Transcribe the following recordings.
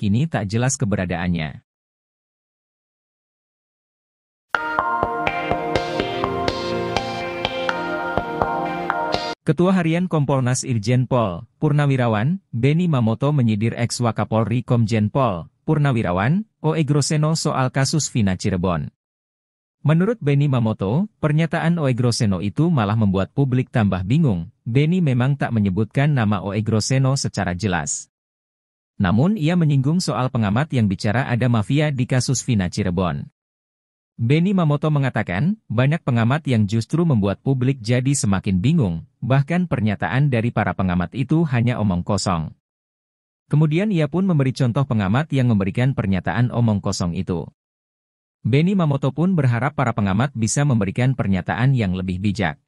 kini tak jelas keberadaannya. Ketua Harian Kompolnas Irjen Pol, Purnawirawan, Beni Mamoto menyidir ex-Wakapolri Komjen Pol, Purnawirawan, Oe Groseno soal kasus Vina Cirebon. Menurut Beni Mamoto, pernyataan Oe Groseno itu malah membuat publik tambah bingung, Beni memang tak menyebutkan nama Oe Groseno secara jelas. Namun ia menyinggung soal pengamat yang bicara ada mafia di kasus Vina Cirebon. Beni Mamoto mengatakan, banyak pengamat yang justru membuat publik jadi semakin bingung, bahkan pernyataan dari para pengamat itu hanya omong kosong. Kemudian ia pun memberi contoh pengamat yang memberikan pernyataan omong kosong itu. Beni Mamoto pun berharap para pengamat bisa memberikan pernyataan yang lebih bijak.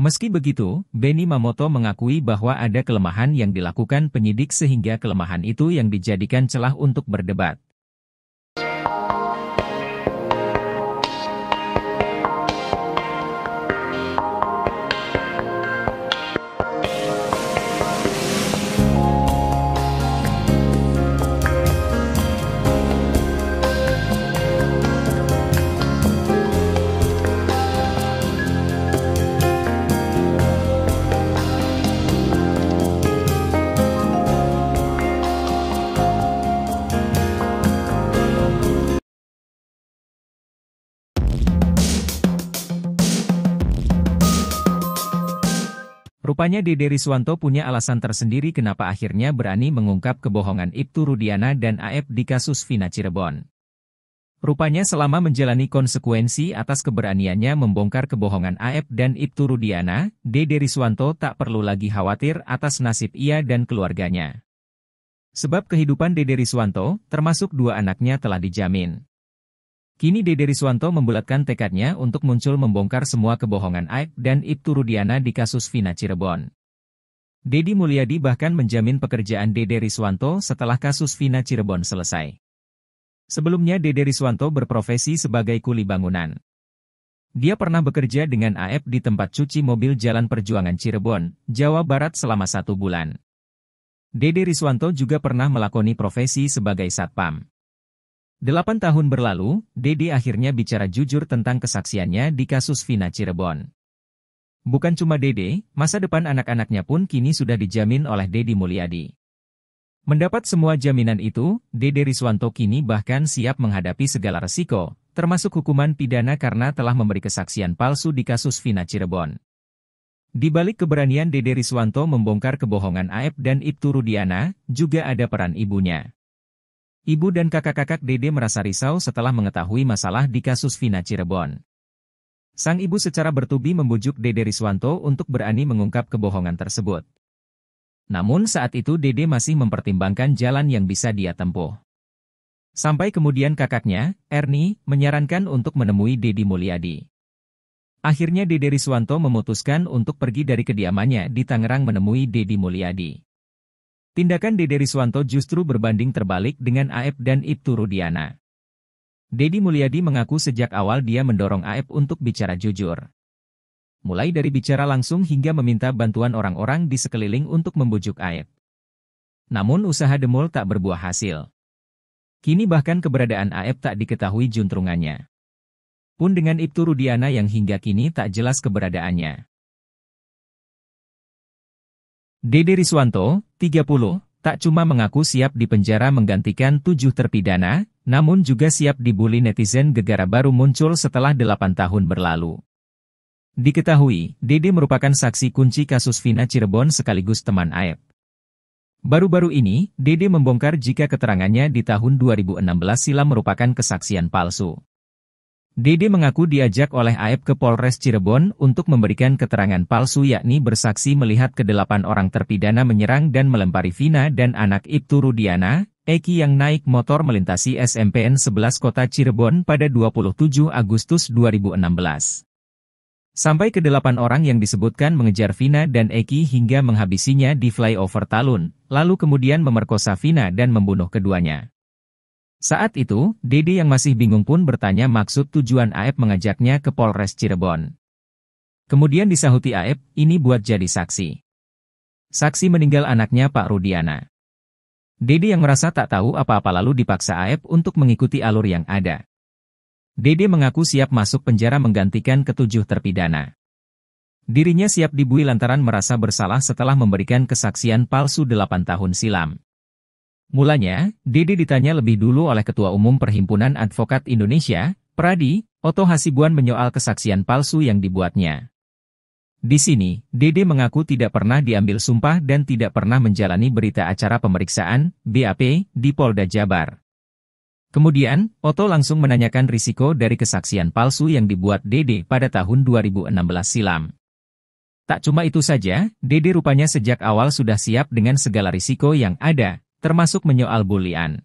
Meski begitu, Benny Mamoto mengakui bahwa ada kelemahan yang dilakukan penyidik sehingga kelemahan itu yang dijadikan celah untuk berdebat. Rupanya Dede Riswanto punya alasan tersendiri kenapa akhirnya berani mengungkap kebohongan Ibtu Rudiana dan AF di kasus Vina Cirebon. Rupanya selama menjalani konsekuensi atas keberaniannya membongkar kebohongan AF dan Ibtu Rudiana, Dede Riswanto tak perlu lagi khawatir atas nasib ia dan keluarganya. Sebab kehidupan Dede Riswanto, termasuk dua anaknya telah dijamin. Kini Dede Riswanto membulatkan tekadnya untuk muncul membongkar semua kebohongan Aib dan Ibtu Rudiana di kasus Vina Cirebon. Dedi Mulyadi bahkan menjamin pekerjaan Dede Riswanto setelah kasus Vina Cirebon selesai. Sebelumnya Dede Riswanto berprofesi sebagai kuli bangunan. Dia pernah bekerja dengan AF di tempat cuci mobil Jalan Perjuangan Cirebon, Jawa Barat selama satu bulan. Dede Riswanto juga pernah melakoni profesi sebagai satpam. Delapan tahun berlalu, Dede akhirnya bicara jujur tentang kesaksiannya di kasus Vina Cirebon. Bukan cuma Dede, masa depan anak-anaknya pun kini sudah dijamin oleh Dedi Mulyadi. Mendapat semua jaminan itu, Dede Riswanto kini bahkan siap menghadapi segala resiko, termasuk hukuman pidana karena telah memberi kesaksian palsu di kasus Vina Cirebon. Di balik keberanian Dede Riswanto membongkar kebohongan Aep dan Ibtu Rudiana, juga ada peran ibunya. Ibu dan kakak-kakak Dede merasa risau setelah mengetahui masalah di kasus Vina Cirebon. Sang ibu secara bertubi membujuk Dede Riswanto untuk berani mengungkap kebohongan tersebut. Namun saat itu Dede masih mempertimbangkan jalan yang bisa dia tempuh. Sampai kemudian kakaknya, Erni, menyarankan untuk menemui Dedi Mulyadi. Akhirnya Dede Riswanto memutuskan untuk pergi dari kediamannya di Tangerang menemui Dedi Mulyadi. Tindakan Dede Riswanto justru berbanding terbalik dengan Aep dan Ibtu Rudiana. Dedi Mulyadi mengaku sejak awal dia mendorong Aep untuk bicara jujur. Mulai dari bicara langsung hingga meminta bantuan orang-orang di sekeliling untuk membujuk Aep. Namun usaha demul tak berbuah hasil. Kini bahkan keberadaan Aep tak diketahui juntrungannya. Pun dengan Ibtu Rudiana yang hingga kini tak jelas keberadaannya. Dede Riswanto, 30, tak cuma mengaku siap dipenjara menggantikan tujuh terpidana, namun juga siap dibully netizen gegara baru muncul setelah delapan tahun berlalu. Diketahui, Dede merupakan saksi kunci kasus Vina Cirebon sekaligus teman Aep. Baru-baru ini, Dede membongkar jika keterangannya di tahun 2016 silam merupakan kesaksian palsu. Dede mengaku diajak oleh AF ke Polres Cirebon untuk memberikan keterangan palsu yakni bersaksi melihat kedelapan orang terpidana menyerang dan melempari Vina dan anak Ibtu Rudiana, Eki yang naik motor melintasi SMPN 11 Kota Cirebon pada 27 Agustus 2016. Sampai kedelapan orang yang disebutkan mengejar Vina dan Eki hingga menghabisinya di flyover Talun, lalu kemudian memerkosa Vina dan membunuh keduanya. Saat itu, Dede yang masih bingung pun bertanya maksud tujuan Aep mengajaknya ke Polres Cirebon. Kemudian disahuti Aep, ini buat jadi saksi. Saksi meninggal anaknya Pak Rudiana. Dede yang merasa tak tahu apa-apa lalu dipaksa Aep untuk mengikuti alur yang ada. Dede mengaku siap masuk penjara menggantikan ketujuh terpidana. Dirinya siap dibui lantaran merasa bersalah setelah memberikan kesaksian palsu 8 tahun silam. Mulanya, Dede ditanya lebih dulu oleh Ketua Umum Perhimpunan Advokat Indonesia, Pradi, Oto Hasibuan menyoal kesaksian palsu yang dibuatnya. Di sini, Dede mengaku tidak pernah diambil sumpah dan tidak pernah menjalani berita acara pemeriksaan BAP di Polda Jabar. Kemudian, Oto langsung menanyakan risiko dari kesaksian palsu yang dibuat Dede pada tahun 2016 silam. Tak cuma itu saja, Dede rupanya sejak awal sudah siap dengan segala risiko yang ada, termasuk menyoal bulian.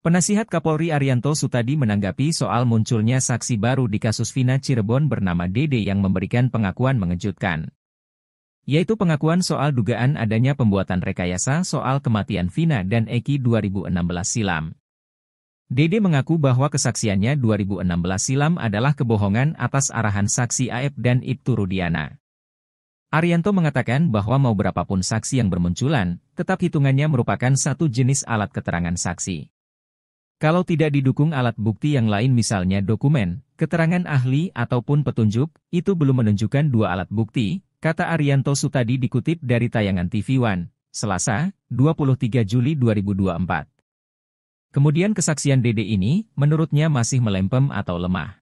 Penasihat Kapolri Arianto Sutadi menanggapi soal munculnya saksi baru di kasus Vina Cirebon bernama Dede yang memberikan pengakuan mengejutkan. Yaitu pengakuan soal dugaan adanya pembuatan rekayasa soal kematian Vina dan Eki 2016 silam. Dede mengaku bahwa kesaksiannya 2016 silam adalah kebohongan atas arahan saksi Aep dan Ibtu Rudiana. Arianto mengatakan bahwa mau berapapun saksi yang bermunculan, tetap hitungannya merupakan satu jenis alat keterangan saksi. Kalau tidak didukung alat bukti yang lain misalnya dokumen, keterangan ahli ataupun petunjuk, itu belum menunjukkan dua alat bukti, kata Arianto Sutadi dikutip dari tayangan TV One, Selasa, 23 Juli 2024. Kemudian kesaksian Dede ini, menurutnya masih melempem atau lemah.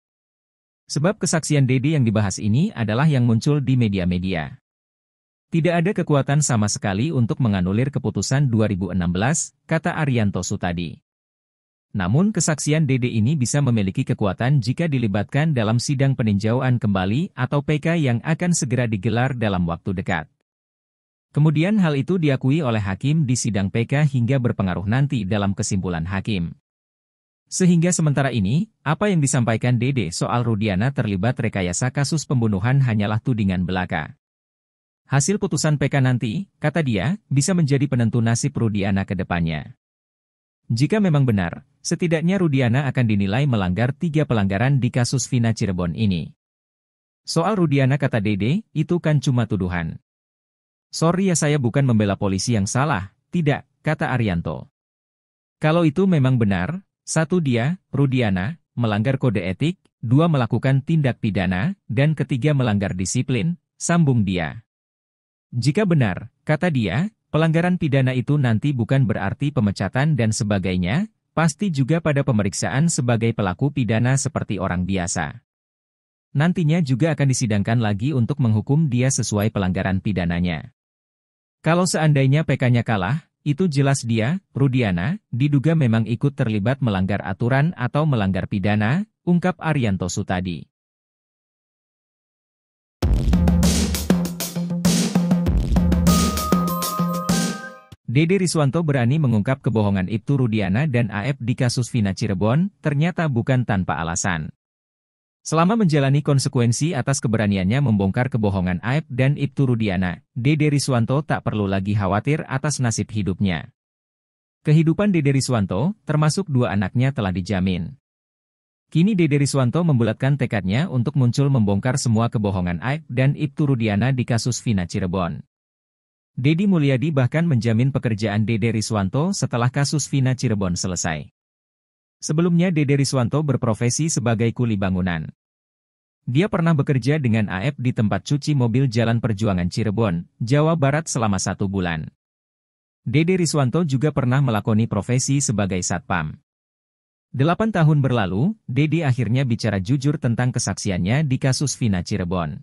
Sebab kesaksian Dede yang dibahas ini adalah yang muncul di media-media. Tidak ada kekuatan sama sekali untuk menganulir keputusan 2016, kata Arianto Sutadi. Namun kesaksian Dede ini bisa memiliki kekuatan jika dilibatkan dalam sidang peninjauan kembali atau PK yang akan segera digelar dalam waktu dekat. Kemudian hal itu diakui oleh hakim di sidang PK hingga berpengaruh nanti dalam kesimpulan hakim. Sehingga sementara ini, apa yang disampaikan Dede soal Rudiana terlibat rekayasa kasus pembunuhan hanyalah tudingan belaka. Hasil putusan PK nanti, kata dia, bisa menjadi penentu nasib Rudiana ke depannya. Jika memang benar, setidaknya Rudiana akan dinilai melanggar tiga pelanggaran di kasus Vina Cirebon ini. Soal Rudiana kata Dede, itu kan cuma tuduhan. Sorry ya saya bukan membela polisi yang salah, tidak, kata Arianto. Kalau itu memang benar, satu dia, Rudiana, melanggar kode etik, dua melakukan tindak pidana, dan ketiga melanggar disiplin, sambung dia. Jika benar, kata dia, Pelanggaran pidana itu nanti bukan berarti pemecatan dan sebagainya, pasti juga pada pemeriksaan sebagai pelaku pidana seperti orang biasa. Nantinya juga akan disidangkan lagi untuk menghukum dia sesuai pelanggaran pidananya. Kalau seandainya PK-nya kalah, itu jelas dia, Rudiana, diduga memang ikut terlibat melanggar aturan atau melanggar pidana, ungkap Arianto Sutadi. Dede Riswanto berani mengungkap kebohongan Ibtu Rudiana dan AF di kasus Vina Cirebon, ternyata bukan tanpa alasan. Selama menjalani konsekuensi atas keberaniannya membongkar kebohongan AF dan Ibtu Rudiana, Dede Riswanto tak perlu lagi khawatir atas nasib hidupnya. Kehidupan Dede Riswanto, termasuk dua anaknya telah dijamin. Kini Dede Riswanto membulatkan tekadnya untuk muncul membongkar semua kebohongan AF dan Ibtu Rudiana di kasus Vina Cirebon. Dedi Mulyadi bahkan menjamin pekerjaan Dede Riswanto setelah kasus Vina Cirebon selesai. Sebelumnya Dede Riswanto berprofesi sebagai kuli bangunan. Dia pernah bekerja dengan AF di tempat cuci mobil Jalan Perjuangan Cirebon, Jawa Barat selama satu bulan. Dede Riswanto juga pernah melakoni profesi sebagai satpam. Delapan tahun berlalu, Dede akhirnya bicara jujur tentang kesaksiannya di kasus Vina Cirebon.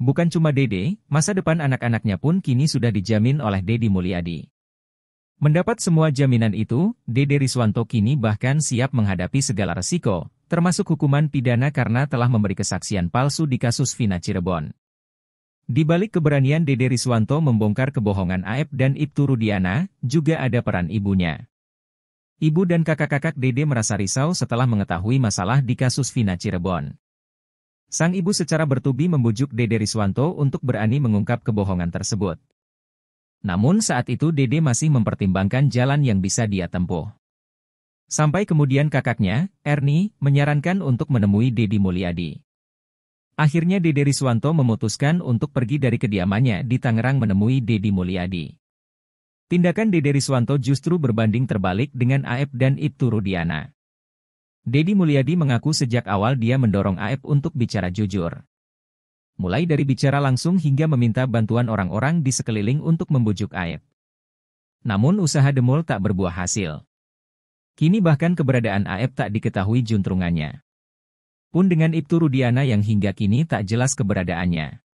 Bukan cuma Dede, masa depan anak-anaknya pun kini sudah dijamin oleh Dedi Mulyadi. Mendapat semua jaminan itu, Dede Riswanto kini bahkan siap menghadapi segala resiko, termasuk hukuman pidana karena telah memberi kesaksian palsu di kasus Vina Cirebon. Di balik keberanian Dede Riswanto membongkar kebohongan Aep dan Ibtu Rudiana, juga ada peran ibunya. Ibu dan kakak-kakak Dede merasa risau setelah mengetahui masalah di kasus Vina Cirebon. Sang ibu secara bertubi membujuk Dede Riswanto untuk berani mengungkap kebohongan tersebut. Namun saat itu Dede masih mempertimbangkan jalan yang bisa dia tempuh. Sampai kemudian kakaknya, Erni, menyarankan untuk menemui Dedi Mulyadi. Akhirnya Dede Riswanto memutuskan untuk pergi dari kediamannya di Tangerang menemui Dedi Mulyadi. Tindakan Dede Riswanto justru berbanding terbalik dengan Aep dan Ibtu Rudiana. Dedi Mulyadi mengaku sejak awal dia mendorong AF untuk bicara jujur. Mulai dari bicara langsung hingga meminta bantuan orang-orang di sekeliling untuk membujuk AF. Namun usaha demul tak berbuah hasil. Kini bahkan keberadaan AF tak diketahui juntrungannya. Pun dengan Ibtu Rudiana yang hingga kini tak jelas keberadaannya.